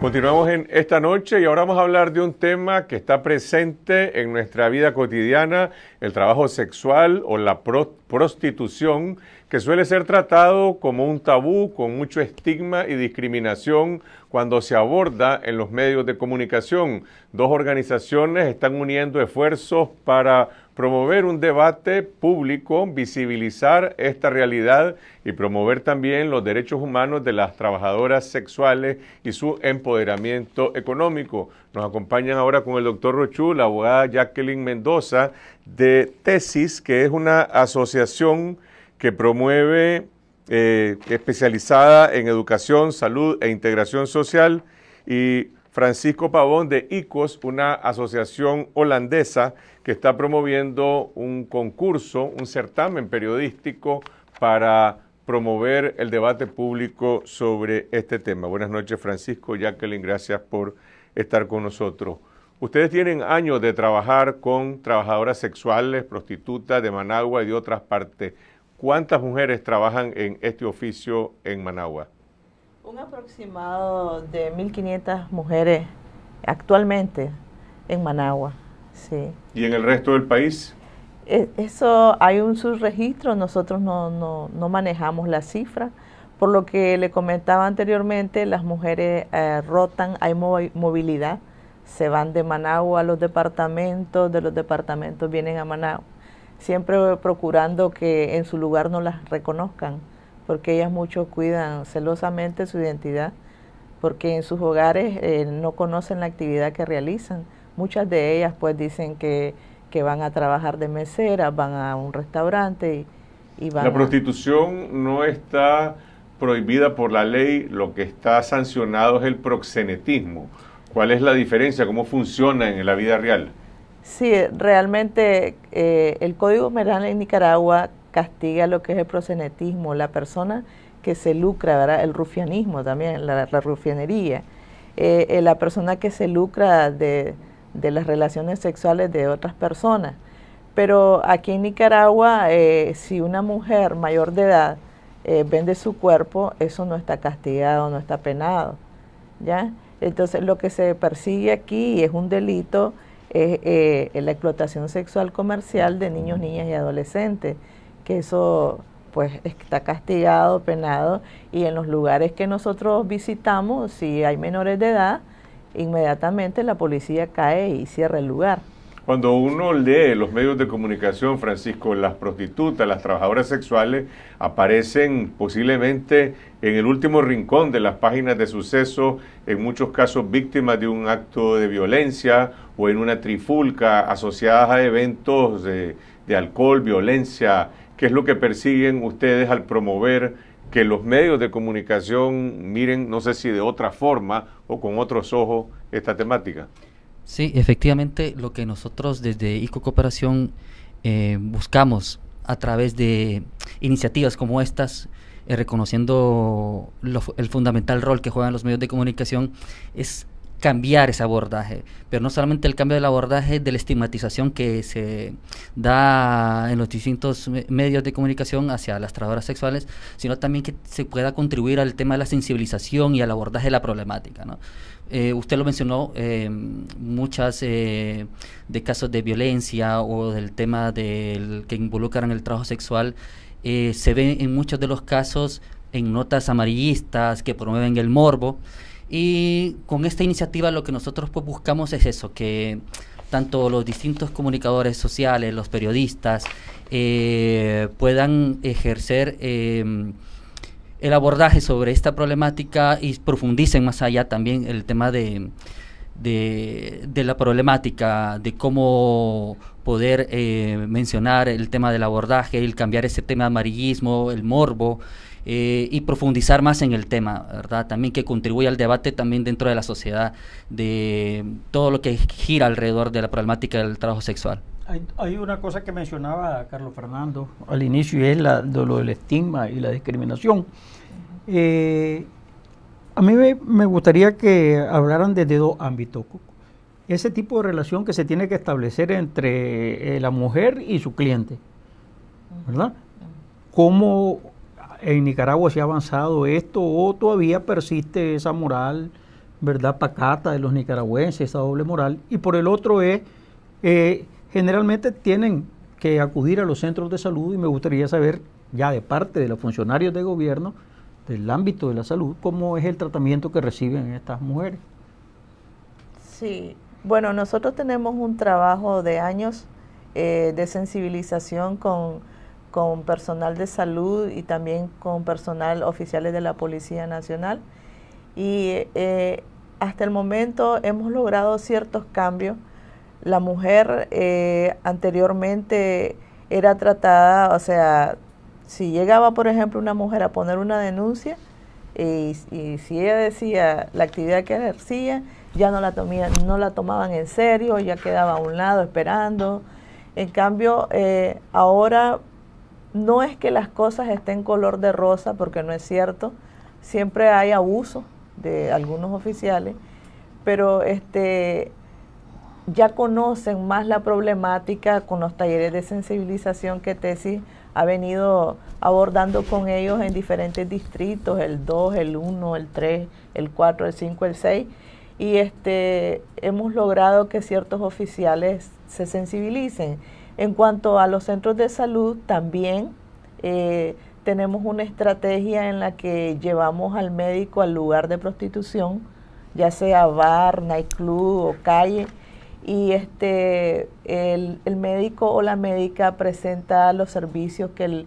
Continuamos en esta noche y ahora vamos a hablar de un tema que está presente en nuestra vida cotidiana, el trabajo sexual o la prostitución, que suele ser tratado como un tabú, con mucho estigma y discriminación cuando se aborda en los medios de comunicación. Dos organizaciones están uniendo esfuerzos para promover un debate público, visibilizar esta realidad y promover también los derechos humanos de las trabajadoras sexuales y su empoderamiento económico. Nos acompañan ahora con el doctor Rochú, la abogada Jacqueline Mendoza, de Tesis, que es una asociación que promueve eh, especializada en educación, salud e integración social y Francisco Pavón de ICOS, una asociación holandesa que está promoviendo un concurso, un certamen periodístico para promover el debate público sobre este tema. Buenas noches, Francisco. Jacqueline, gracias por estar con nosotros. Ustedes tienen años de trabajar con trabajadoras sexuales, prostitutas de Managua y de otras partes. ¿Cuántas mujeres trabajan en este oficio en Managua? Un aproximado de 1.500 mujeres actualmente en Managua, sí. ¿Y en el resto del país? E, eso hay un subregistro, nosotros no, no, manejamos la cifra. Por lo que le comentaba anteriormente, las mujeres eh, rotan, hay movilidad, se van de Managua a los departamentos, de los departamentos vienen a Managua, siempre procurando que en su lugar no las reconozcan porque ellas mucho cuidan celosamente su identidad, porque en sus hogares eh, no conocen la actividad que realizan. Muchas de ellas pues dicen que, van a trabajar de mesera, van a un restaurante y, y van... La prostitución no está prohibida por la ley, lo que está sancionado es el proxenetismo. ¿Cuál es la diferencia? ¿Cómo funciona en la vida real? Sí, realmente eh, el Código Penal en Nicaragua castiga lo que es el prosenetismo, la persona que se lucra, el rufianismo también, la, rufianería, eh, eh, la persona que se lucra de, las relaciones sexuales de otras personas. Pero aquí en Nicaragua, eh, si una mujer mayor de edad vende su cuerpo, eso no está castigado, no está penado. ¿ya? Entonces lo que se persigue aquí es un delito, es la explotación sexual comercial de niños, niñas y adolescentes que eso pues está castigado, penado, y en los lugares que nosotros visitamos, si hay menores de edad, inmediatamente la policía cae y cierra el lugar. Cuando uno lee los medios de comunicación, Francisco, las prostitutas, las trabajadoras sexuales aparecen posiblemente en el último rincón de las páginas de suceso, en muchos casos víctimas de un acto de violencia o en una trifulca asociadas a eventos de, de alcohol, violencia, ¿Qué es lo que persiguen ustedes al promover que los medios de comunicación miren, no sé si de otra forma o con otros ojos, esta temática? Sí, efectivamente, lo que nosotros desde ICO Cooperación eh, buscamos a través de iniciativas como estas, eh, reconociendo el fundamental rol que juegan los medios de comunicación, es cambiar ese abordaje, pero no solamente el cambio del abordaje de la estigmatización que se da en los distintos medios de comunicación hacia las trabajadoras sexuales, sino también que se pueda contribuir al tema de la sensibilización y al abordaje de la problemática. Eh, usted lo mencionó, em, eh, muchas de casos de violencia o del tema del que involucran el trabajo sexual, eh, se ven en muchos de los casos en notas amarillistas que promueven el morbo, y con esta iniciativa lo que nosotros pues, buscamos es eso, que tanto los distintos comunicadores sociales, los periodistas, eh, puedan ejercer em, el abordaje sobre esta problemática y profundicen más allá también el tema de, la problemática, de cómo poder eh, mencionar el tema del abordaje, el cambiar ese tema de amarillismo, el morbo. Eh, y profundizar más en el tema, ¿verdad? También que contribuya al debate también dentro de la sociedad de todo lo que gira alrededor de la problemática del trabajo sexual. Hay, una cosa que mencionaba Carlos Fernando al inicio y es lo del estigma y la discriminación. Eh, a mí me, gustaría que hablaran desde dos ámbitos ese tipo de relación que se tiene que establecer entre eh, la mujer y su cliente, ¿verdad? en Nicaragua se ha avanzado esto o todavía persiste esa moral, ¿verdad? Pacata de los nicaragüenses, esa doble moral. Y por el otro es, eh, generalmente tienen que acudir a los centros de salud y me gustaría saber ya de parte de los funcionarios de gobierno del ámbito de la salud, cómo es el tratamiento que reciben estas mujeres. Sí, bueno, nosotros tenemos un trabajo de años eh, de sensibilización con con personal de salud y también con personal oficiales de la Policía Nacional. Y eh, hasta el momento hemos logrado ciertos cambios. La mujer eh, anteriormente era tratada, o sea, si llegaba, por ejemplo, una mujer a poner una denuncia y, si ella decía la actividad que ejercía, ya no la, tomía, no la tomaban en serio, ya quedaba a un lado esperando. En cambio, eh, ahora no es que las cosas estén color de rosa, porque no es cierto. Siempre hay abuso de algunos oficiales, pero este, ya conocen más la problemática con los talleres de sensibilización que Tesis ha venido abordando con ellos en diferentes distritos, el 2, el 1, el 3, el 4, el 5, el 6. Y este, hemos logrado que ciertos oficiales se sensibilicen en cuanto a los centros de salud, también eh, tenemos una estrategia en la que llevamos al médico al lugar de prostitución, ya sea bar, nightclub o calle, y este el, médico o la médica presenta los servicios que el,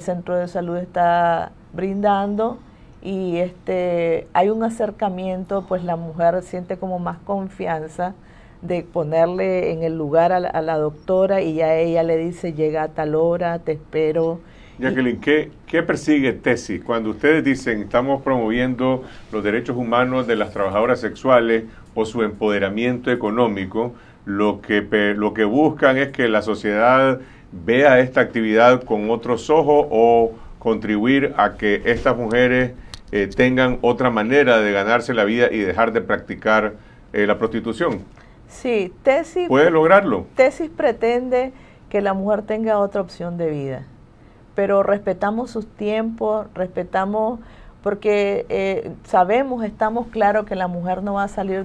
centro de salud está brindando y este hay un acercamiento, pues la mujer siente como más confianza de ponerle en el lugar a la, doctora y ya ella le dice, llega a tal hora, te espero. Jacqueline, ¿qué, persigue Tesis? Cuando ustedes dicen estamos promoviendo los derechos humanos de las trabajadoras sexuales o su empoderamiento económico, lo que, lo que buscan es que la sociedad vea esta actividad con otros ojos o contribuir a que estas mujeres eh, tengan otra manera de ganarse la vida y dejar de practicar eh, la prostitución. Sí, tesis. ¿Puede lograrlo? Tesis pretende que la mujer tenga otra opción de vida, pero respetamos sus tiempos, respetamos, porque eh, sabemos, estamos claros que la mujer no va a salir,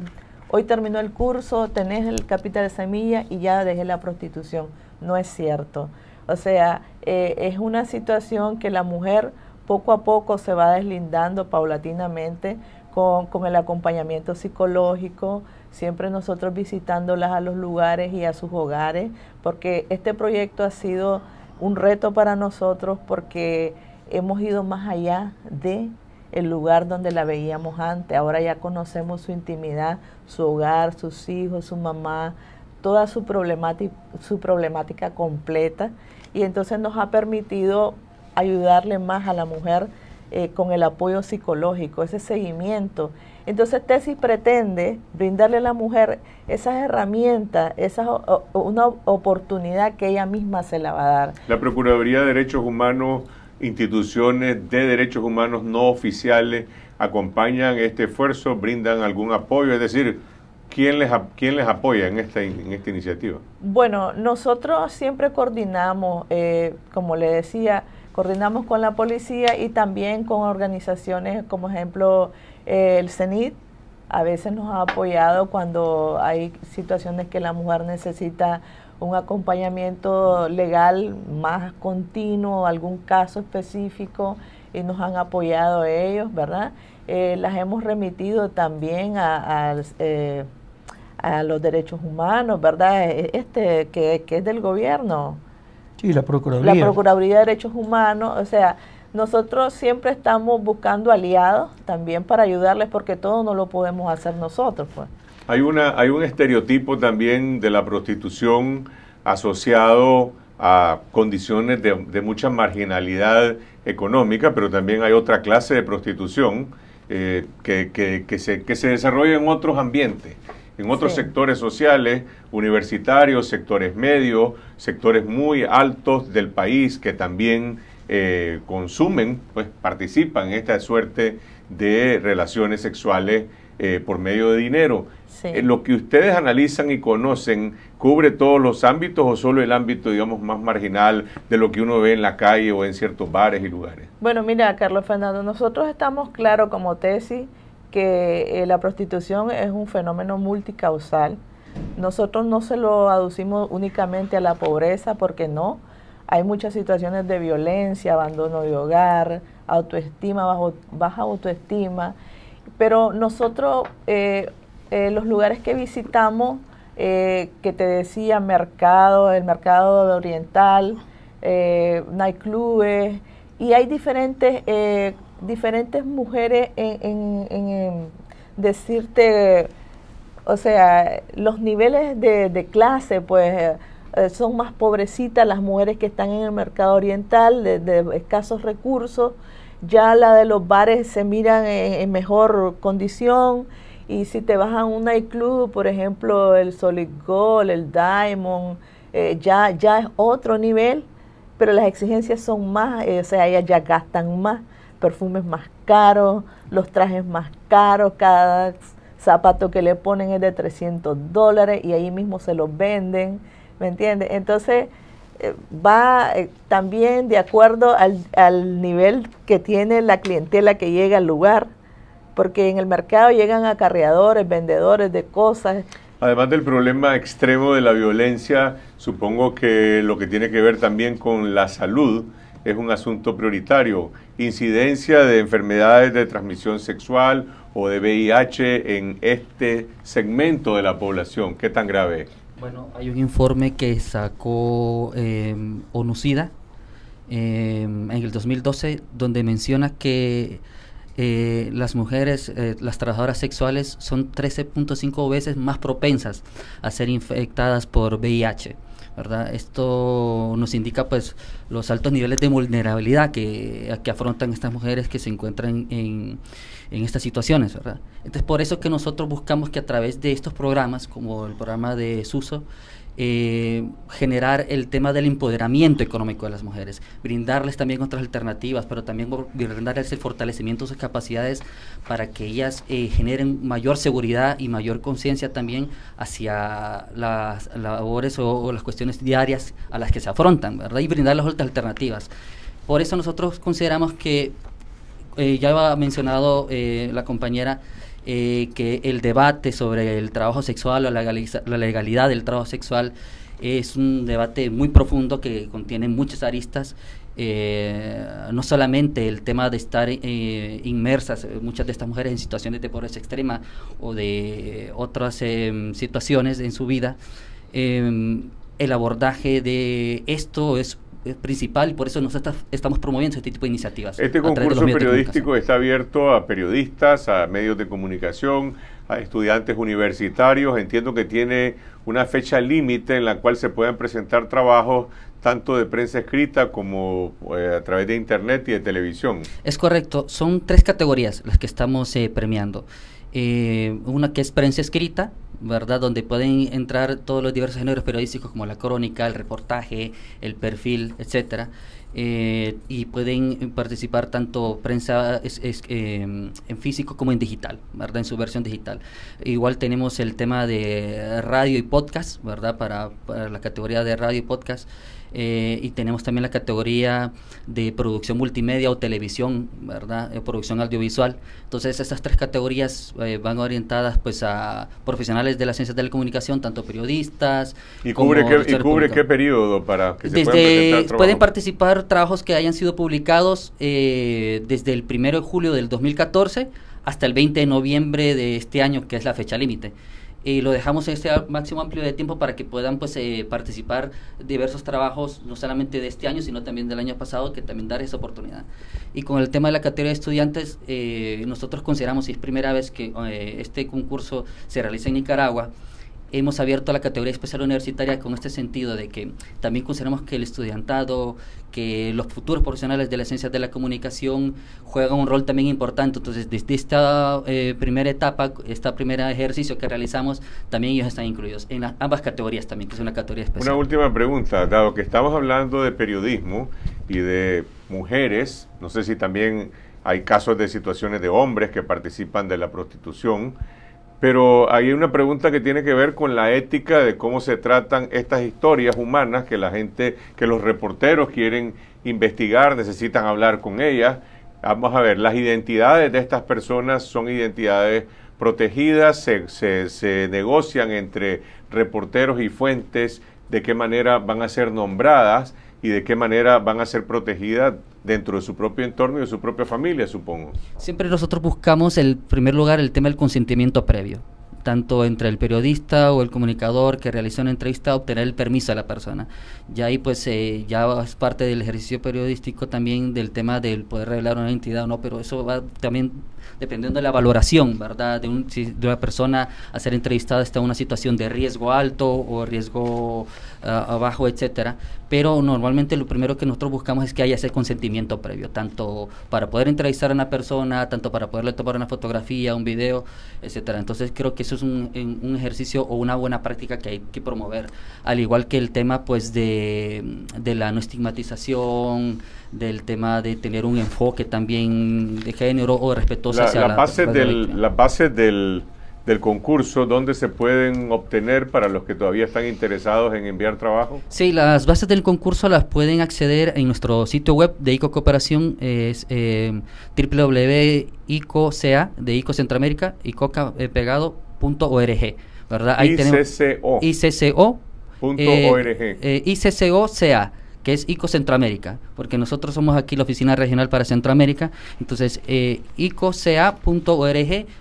hoy terminó el curso, tenés el capital de semilla y ya dejé la prostitución. No es cierto. O sea, eh, es una situación que la mujer poco a poco se va deslindando paulatinamente con, con el acompañamiento psicológico, siempre nosotros visitándolas a los lugares y a sus hogares, porque este proyecto ha sido un reto para nosotros porque hemos ido más allá de el lugar donde la veíamos antes. Ahora ya conocemos su intimidad, su hogar, sus hijos, su mamá, toda su problemática, su problemática completa. Y entonces nos ha permitido ayudarle más a la mujer eh, con el apoyo psicológico, ese seguimiento. Entonces Tesis pretende brindarle a la mujer esas herramientas, esas, una oportunidad que ella misma se la va a dar. La Procuraduría de Derechos Humanos, instituciones de derechos humanos no oficiales acompañan este esfuerzo, brindan algún apoyo, es decir, ¿Quién les, les apoya en esta, en esta iniciativa? Bueno, nosotros siempre coordinamos, eh, como le decía, coordinamos con la policía y también con organizaciones como ejemplo eh, el CENIT, a veces nos ha apoyado cuando hay situaciones que la mujer necesita un acompañamiento legal más continuo, algún caso específico, y nos han apoyado ellos, ¿verdad? Eh, las hemos remitido también a, eh, los derechos humanos, ¿verdad? E, este que es del gobierno, Sí, la Procuraduría. La Procuraduría de Derechos Humanos, o sea, nosotros siempre estamos buscando aliados también para ayudarles porque todo no lo podemos hacer nosotros, pues. Hay una hay un estereotipo también de la prostitución asociado a condiciones de, mucha marginalidad económica, pero también hay otra clase de prostitución eh, que, que, que, se, que se desarrolla en otros ambientes en otros sectores sociales, universitarios, sectores medios, sectores muy altos del país que también eh, consumen, pues participan en esta suerte de relaciones sexuales eh, por medio de dinero. Eh, ¿Lo que ustedes analizan y conocen cubre todos los ámbitos o solo el ámbito, digamos, más marginal de lo que uno ve en la calle o en ciertos bares y lugares? Bueno, mira, Carlos Fernando, nosotros estamos claro como tesis que eh, la prostitución es un fenómeno multicausal. Nosotros no se lo aducimos únicamente a la pobreza, porque no. Hay muchas situaciones de violencia, abandono de hogar, autoestima, bajo, baja autoestima. Pero nosotros, eh, eh, los lugares que visitamos, que te decía mercado, el mercado oriental, nightclubes, y hay diferentes diferentes mujeres en, en, decirte, o sea, los niveles de, clase, pues eh, eh, son más pobrecitas las mujeres que están en el mercado oriental, de, escasos recursos, ya la de los bares se miran en, mejor condición. Y si te vas a un nightclub, por ejemplo, el Solid Gold, el Diamond, eh, ya, ya es otro nivel, pero las exigencias son más, o sea, ellas ya gastan más perfumes más caros, los trajes más caros, cada zapato que le ponen es de 300 dólares y ahí mismo se los venden, ¿me entiendes? Entonces eh, va eh, también de acuerdo al, al nivel que tiene la clientela que llega al lugar, porque en el mercado llegan acarreadores, vendedores de cosas. Además del problema extremo de la violencia, supongo que lo que tiene que ver también con la salud, es un asunto prioritario. Incidencia de enfermedades de transmisión sexual o de VIH en este segmento de la población, ¿qué tan grave Bueno, hay un informe que sacó eh, ONUCIDA eh, en el 2012 donde menciona que eh, las mujeres, eh, las trabajadoras sexuales son 13.5 veces más propensas a ser infectadas por VIH. Esto nos indica pues los altos niveles de vulnerabilidad que, afrontan estas mujeres que se encuentran en, estas situaciones, ¿verdad? Entonces por eso que nosotros buscamos que a través de estos programas, como el programa de SUSO, eh, generar el tema del empoderamiento económico de las mujeres, brindarles también otras alternativas, pero también brindarles el fortalecimiento de sus capacidades para que ellas eh, generen mayor seguridad y mayor conciencia también hacia las labores o, las cuestiones diarias a las que se afrontan, ¿verdad? Y brindarles otras alternativas. Por eso nosotros consideramos que, eh, ya ha mencionado eh, la compañera, eh, que el debate sobre el trabajo sexual o la, legalidad del trabajo sexual es un debate muy profundo que contiene muchas aristas eh, no solamente el tema de estar eh, inmersas muchas de estas mujeres en situaciones de pobreza extrema o de otras situaciones en su vida, el abordaje de esto es principal, por eso nosotros estamos promoviendo este tipo de iniciativas. Este concurso periodístico está abierto a periodistas, a medios de comunicación, a estudiantes universitarios. Entiendo que tiene una fecha límite en la cual se pueden presentar trabajos tanto de prensa escrita como eh, a través de internet y de televisión. Es correcto, son tres categorías las que estamos eh, premiando. Eh, una que es prensa escrita, ¿verdad? Donde pueden entrar todos los diversos géneros periodísticos como la crónica, el reportaje, el perfil, etcétera. Eh, y pueden participar tanto prensa eh, en físico como en digital, ¿verdad? En su versión digital. Igual tenemos el tema de radio y podcast, ¿verdad? Para, para la categoría de radio y podcast. Eh, y tenemos también la categoría de producción multimedia o televisión, ¿verdad? Eh, producción audiovisual. Entonces, estas tres categorías eh, van orientadas pues a profesionales de las ciencias de la comunicación, tanto periodistas. ¿Y cubre, qué, y cubre qué periodo para que se puedan Pueden participar trabajos que hayan sido publicados desde el 1 de julio del 2014 hasta el 20 de noviembre de este año, que es la fecha límite y lo dejamos en este máximo amplio de tiempo para que puedan pues eh, participar diversos trabajos, no solamente de este año, sino también del año pasado, que también dar esa oportunidad. Y con el tema de la categoría de estudiantes, eh, nosotros consideramos, si es primera vez que eh, este concurso se realiza en Nicaragua, hemos abierto la categoría especial universitaria con este sentido de que también consideramos que el estudiantado, que los futuros profesionales de las ciencias de la comunicación juegan un rol también importante. Entonces, desde esta eh, primera etapa, este primer ejercicio que realizamos, también ellos están incluidos en las, ambas categorías también, que es una categoría especial. Una última pregunta, dado que estamos hablando de periodismo y de mujeres, no sé si también hay casos de situaciones de hombres que participan de la prostitución. Pero hay una pregunta que tiene que ver con la ética de cómo se tratan estas historias humanas que la gente, que los reporteros quieren investigar, necesitan hablar con ellas. Ah, vamos a ver, las identidades de estas personas son identidades protegidas, se, se, negocian entre reporteros y fuentes de qué manera van a ser nombradas y de qué manera van a ser protegidas dentro de su propio entorno y de su propia familia, supongo. Siempre nosotros buscamos, en primer lugar, el tema del consentimiento previo tanto entre el periodista o el comunicador que realiza una entrevista, obtener el permiso a la persona. Y ahí pues eh, ya es parte del ejercicio periodístico también del tema del poder revelar una identidad o no, pero eso va también dependiendo de la valoración, ¿verdad? De, una persona a ser entrevistada está una situación de riesgo alto o riesgo ah, abajo, etcétera. Pero normalmente lo primero que nosotros buscamos es que haya ese consentimiento previo, tanto para poder entrevistar a una persona, tanto para poderle tomar una fotografía, un video, etcétera. Entonces creo que eso es un, ejercicio o una buena práctica que hay que promover, al igual que el tema pues de, de la no estigmatización, del tema de tener un enfoque también de género o respetuoso la, hacia la, base del, la base del, concurso, ¿dónde se pueden obtener para los que todavía están interesados en enviar trabajo? Sí, las bases del concurso las pueden acceder en nuestro sitio web de ICO Cooperación, es eh, www.icoca, de ICO Centroamérica, icocapegado.org, eh, ¿verdad? Ahí Tenemos ICCO. ICCOCA que es ICO Centroamérica, porque nosotros somos aquí la oficina regional para Centroamérica. Entonces, eh, icoca.org,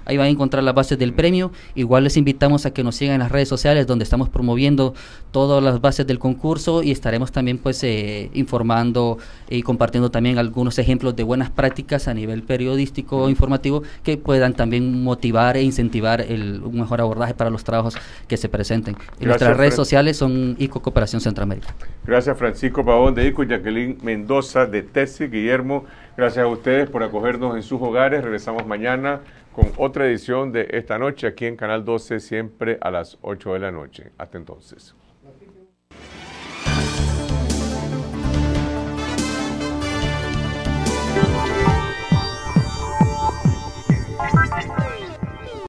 ahí van a encontrar las bases del premio. Igual les invitamos a que nos sigan en las redes sociales, donde estamos promoviendo todas las bases del concurso y estaremos también pues eh, informando y compartiendo también algunos ejemplos de buenas prácticas a nivel periodístico o e informativo que puedan también motivar e incentivar el, mejor abordaje para los trabajos que se presenten. Y nuestras redes sociales son ICO Cooperación Centroamérica. Gracias, Francisco de Ico, Jacqueline Mendoza de Tessy. Guillermo. Gracias a ustedes por acogernos en sus hogares. Regresamos mañana con otra edición de esta noche aquí en Canal 12, siempre a las 8 de la noche. Hasta entonces.